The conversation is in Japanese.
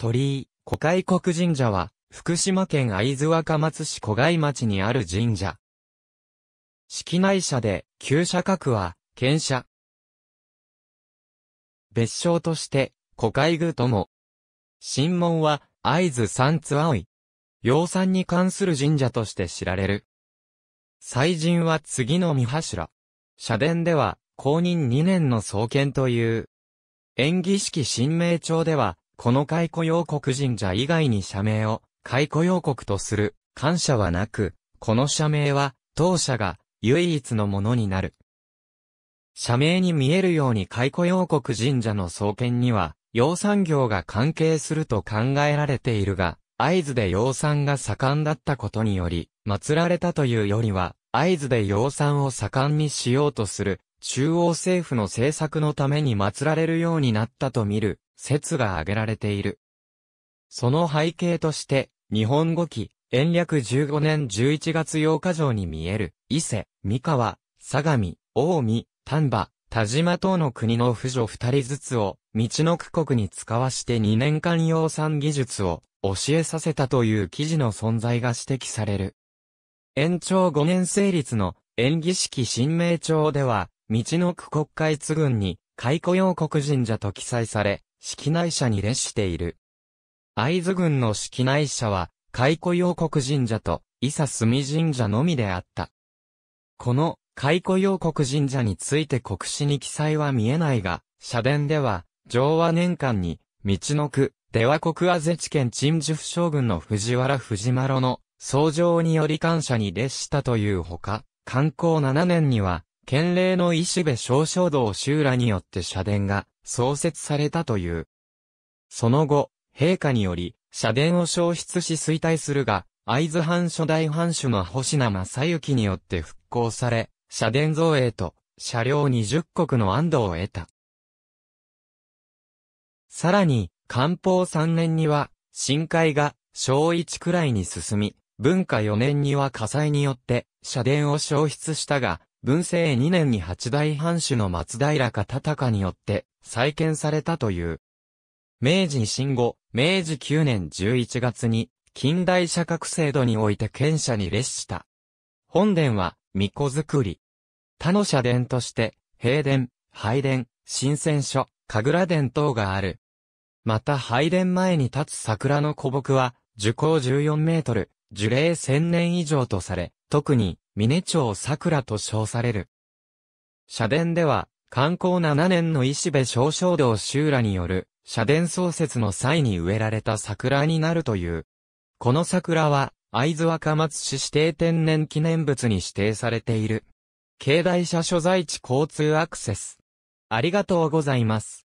鳥居、古海国神社は、福島県会津若松市古海町にある神社。式内社で、旧社格は、県社。別称として、古海具とも。神門は、会津三津葵。養蚕に関する神社として知られる。祭神は次の三柱。社殿では、公認2年の創建という。演技式神明帳では、この解雇用国神社以外に社名を解雇用国とする感謝はなく、この社名は当社が唯一のものになる。社名に見えるように解雇用国神社の創建には、養蚕業が関係すると考えられているが、合図で養蚕が盛んだったことにより、祀られたというよりは、合図で養蚕を盛んにしようとする、中央政府の政策のために祀られるようになったと見る説が挙げられている。その背景として、日本語記、延暦15年11月8日城に見える、伊勢、三河、相模、大見、丹波、田島等の国の婦女二人ずつを、道の区国に使わして2年間養蚕技術を教えさせたという記事の存在が指摘される。延長5年成立の演技式新名帳では、道の区国会津軍に、解雇用国神社と記載され、式内社に列している。会津郡の式内社は、蚕古洋国神社と、伊佐住神社のみであった。この、蚕古洋国神社について国史に記載は見えないが、社殿では、昭和年間に、道の区、出羽国安。ぜ地県陳守府将軍の藤原藤丸の、創上により感謝に列したというほか、観光7年には、県令の石部少々道修羅によって社殿が創設されたという。その後、陛下により、社殿を消失し衰退するが、会津藩初代藩主の星名正幸によって復興され、社殿造営と、車両20国の安堵を得た。さらに、官報3年には、深海が、小1くらいに進み、文化4年には火災によって、社殿を消失したが、文政2年に八代藩主の松平か田かによって再建されたという。明治維新後、明治9年11月に近代社格制度において県社に列した。本殿は、巫女作り。他の社殿として、平殿、拝殿、新鮮所、神楽殿等がある。また拝殿前に立つ桜の古木は、樹高14メートル、樹齢1000年以上とされ、特に、峰町桜と称される。社殿では、観光7年の石部少々道修羅による、社殿創設の際に植えられた桜になるという。この桜は、会津若松市指定天然記念物に指定されている。境内車所在地交通アクセス。ありがとうございます。